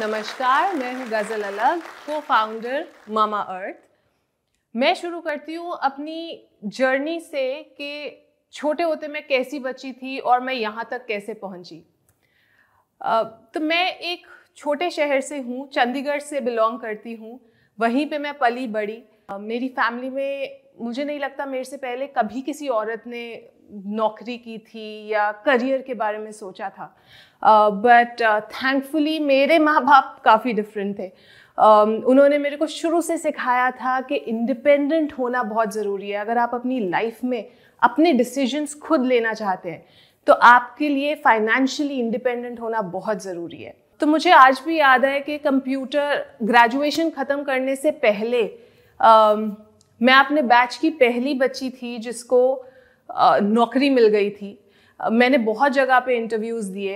नमस्कार मैं हूँ गज़ल अलग को फाउंडर मामा अर्थ मैं शुरू करती हूँ अपनी जर्नी से कि छोटे होते मैं कैसी बची थी और मैं यहाँ तक कैसे पहुँची तो मैं एक छोटे शहर से हूँ चंडीगढ़ से बिलोंग करती हूँ वहीं पे मैं पली बड़ी मेरी फैमिली में मुझे नहीं लगता मेरे से पहले कभी किसी औरत ने नौकरी की थी या करियर के बारे में सोचा था बट थैंकफुली मेरे माँ बाप काफ़ी डिफरेंट थे um, उन्होंने मेरे को शुरू से सिखाया था कि इंडिपेंडेंट होना बहुत ज़रूरी है अगर आप अपनी लाइफ में अपने डिसीजंस खुद लेना चाहते हैं तो आपके लिए फाइनेंशियली इंडिपेंडेंट होना बहुत ज़रूरी है तो मुझे आज भी याद है कि कंप्यूटर ग्रेजुएशन ख़त्म करने से पहले uh, मैं अपने बैच की पहली बच्ची थी जिसको नौकरी मिल गई थी मैंने बहुत जगह पे इंटरव्यूज़ दिए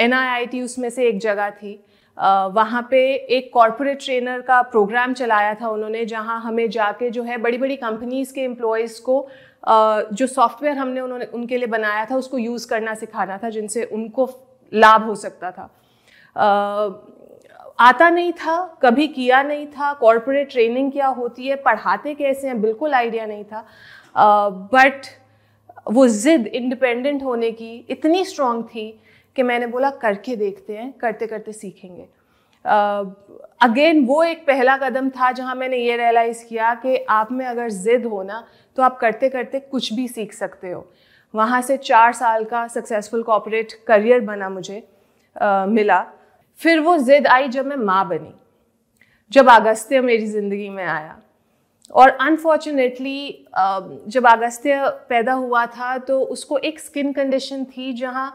एन उसमें से एक जगह थी वहाँ पे एक कॉरपोरेट ट्रेनर का प्रोग्राम चलाया था उन्होंने जहाँ हमें जाके जो है बड़ी बड़ी कंपनीज़ के एम्प्लॉयज़ को जो सॉफ्टवेयर हमने उन्होंने उनके लिए बनाया था उसको यूज़ करना सिखाना था जिनसे उनको लाभ हो सकता था आता नहीं था कभी किया नहीं था कॉरपोरेट ट्रेनिंग क्या होती है पढ़ाते कैसे हैं बिल्कुल आइडिया नहीं था बट uh, वो ज़िद इंडिपेंडेंट होने की इतनी स्ट्रांग थी कि मैंने बोला करके देखते हैं करते करते सीखेंगे अगेन uh, वो एक पहला कदम था जहाँ मैंने ये रियलाइज़ किया कि आप में अगर ज़िद हो ना तो आप करते करते कुछ भी सीख सकते हो वहाँ से चार साल का सक्सेसफुल कॉपरेट करियर बना मुझे uh, मिला फिर वो जिद आई जब मैं माँ बनी जब अगस्त्य मेरी ज़िंदगी में आया और अनफॉर्चुनेटली जब अगस्त्य पैदा हुआ था तो उसको एक स्किन कंडीशन थी जहाँ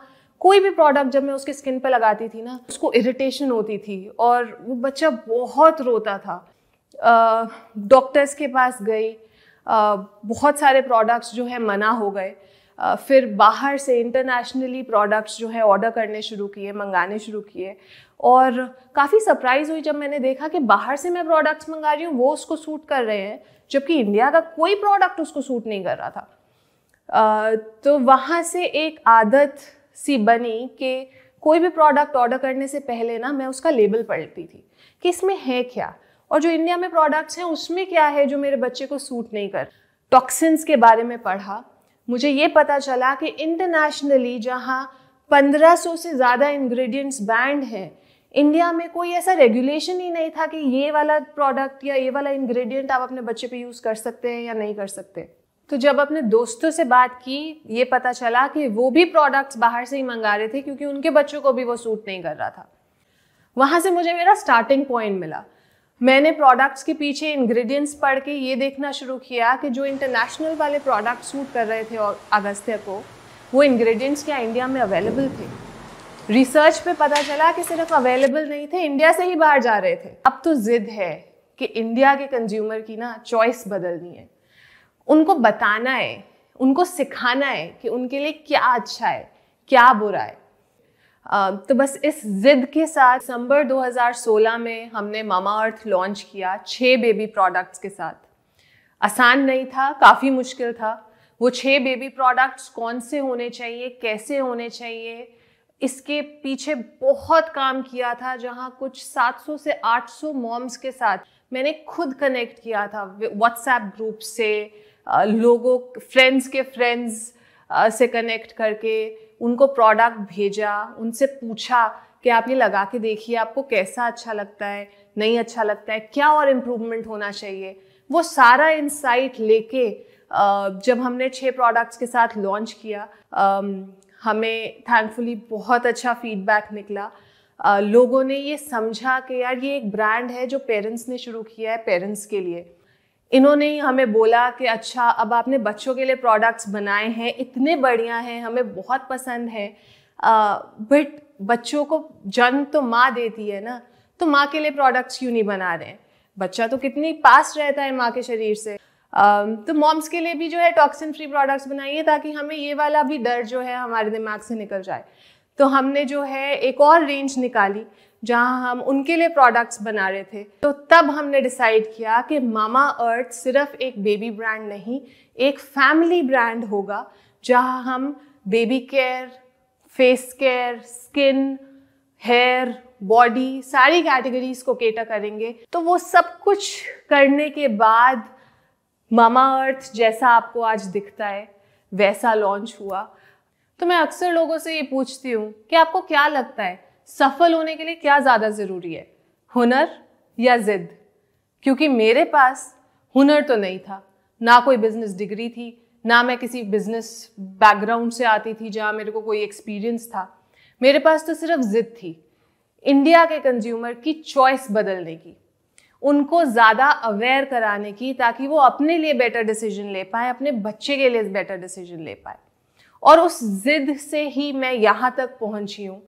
कोई भी प्रोडक्ट जब मैं उसके स्किन पर लगाती थी ना उसको इरिटेशन होती थी और वो बच्चा बहुत रोता था डॉक्टर्स के पास गई बहुत सारे प्रोडक्ट्स जो है मना हो गए फिर बाहर से इंटरनेशनली प्रोडक्ट्स जो है ऑर्डर करने शुरू किए मंगाने शुरू किए और काफ़ी सरप्राइज़ हुई जब मैंने देखा कि बाहर से मैं प्रोडक्ट्स मंगा रही हूँ वो उसको सूट कर रहे हैं जबकि इंडिया का कोई प्रोडक्ट उसको सूट नहीं कर रहा था तो वहाँ से एक आदत सी बनी कि कोई भी प्रोडक्ट ऑर्डर करने से पहले ना मैं उसका लेबल पढ़ती थी कि इसमें है क्या और जो इंडिया में प्रोडक्ट्स हैं उसमें क्या है जो मेरे बच्चे को सूट नहीं कर टॉक्सिन्स के बारे में पढ़ा मुझे ये पता चला कि इंटरनेशनली जहाँ 1500 से ज़्यादा इंग्रेडिएंट्स बैंड हैं इंडिया में कोई ऐसा रेगुलेशन ही नहीं था कि ये वाला प्रोडक्ट या ये वाला इंग्रेडिएंट आप अपने बच्चे पे यूज़ कर सकते हैं या नहीं कर सकते तो जब अपने दोस्तों से बात की ये पता चला कि वो भी प्रोडक्ट्स बाहर से ही मंगा रहे थे क्योंकि उनके बच्चों को भी वो सूट नहीं कर रहा था वहाँ से मुझे मेरा स्टार्टिंग पॉइंट मिला मैंने प्रोडक्ट्स के पीछे इंग्रेडिएंट्स पढ़ के ये देखना शुरू किया कि जो इंटरनेशनल वाले प्रोडक्ट सूट कर रहे थे और अगस्त्य को वो इंग्रेडिएंट्स क्या इंडिया में अवेलेबल थे रिसर्च पे पता चला कि सिर्फ अवेलेबल नहीं थे इंडिया से ही बाहर जा रहे थे अब तो ज़िद है कि इंडिया के कंज्यूमर की ना चॉइस बदलनी है उनको बताना है उनको सिखाना है कि उनके लिए क्या अच्छा है क्या बुरा है तो बस इस ज़िद के साथ दिसंबर 2016 में हमने मामा अर्थ लॉन्च किया छः बेबी प्रोडक्ट्स के साथ आसान नहीं था काफ़ी मुश्किल था वो छः बेबी प्रोडक्ट्स कौन से होने चाहिए कैसे होने चाहिए इसके पीछे बहुत काम किया था जहाँ कुछ 700 से 800 मॉम्स के साथ मैंने खुद कनेक्ट किया था व्हाट्सएप ग्रुप से लोगों फ्रेंड्स के फ्रेंड्स से कनेक्ट करके उनको प्रोडक्ट भेजा उनसे पूछा कि आप ये लगा के देखिए आपको कैसा अच्छा लगता है नहीं अच्छा लगता है क्या और इम्प्रूवमेंट होना चाहिए वो सारा इंसाइट लेके जब हमने छः प्रोडक्ट्स के साथ लॉन्च किया हमें थैंकफुली बहुत अच्छा फीडबैक निकला लोगों ने ये समझा कि यार ये एक ब्रांड है जो पेरेंट्स ने शुरू किया है पेरेंट्स के लिए इन्होंने ही हमें बोला कि अच्छा अब आपने बच्चों के लिए प्रोडक्ट्स बनाए हैं इतने बढ़िया हैं हमें बहुत पसंद है बट बच्चों को जन्म तो माँ देती है ना तो माँ के लिए प्रोडक्ट्स क्यों नहीं बना रहे हैं बच्चा तो कितनी पास रहता है माँ के शरीर से तो मॉम्स के लिए भी जो है टॉक्सिन फ्री प्रोडक्ट्स बनाइए ताकि हमें ये वाला भी डर जो है हमारे दिमाग से निकल जाए तो हमने जो है एक और रेंज निकाली जहाँ हम उनके लिए प्रोडक्ट्स बना रहे थे तो तब हमने डिसाइड किया कि मामा अर्थ सिर्फ एक बेबी ब्रांड नहीं एक फैमिली ब्रांड होगा जहाँ हम baby care face care skin hair body सारी कैटेगरीज को केटर करेंगे तो वो सब कुछ करने के बाद मामा अर्थ जैसा आपको आज दिखता है वैसा लॉन्च हुआ तो मैं अक्सर लोगों से ये पूछती हूँ कि आपको क्या लगता है सफल होने के लिए क्या ज़्यादा ज़रूरी है हुनर या ज़िद क्योंकि मेरे पास हुनर तो नहीं था ना कोई बिज़नेस डिग्री थी ना मैं किसी बिज़नेस बैकग्राउंड से आती थी जहाँ मेरे को कोई एक्सपीरियंस था मेरे पास तो सिर्फ ज़िद थी इंडिया के कंज्यूमर की चॉइस बदलने की उनको ज़्यादा अवेयर कराने की ताकि वो अपने लिए बेटर डिसीजन ले पाए अपने बच्चे के लिए बेटर डिसीजन ले पाए और उस जिद से ही मैं यहाँ तक पहुँची हूँ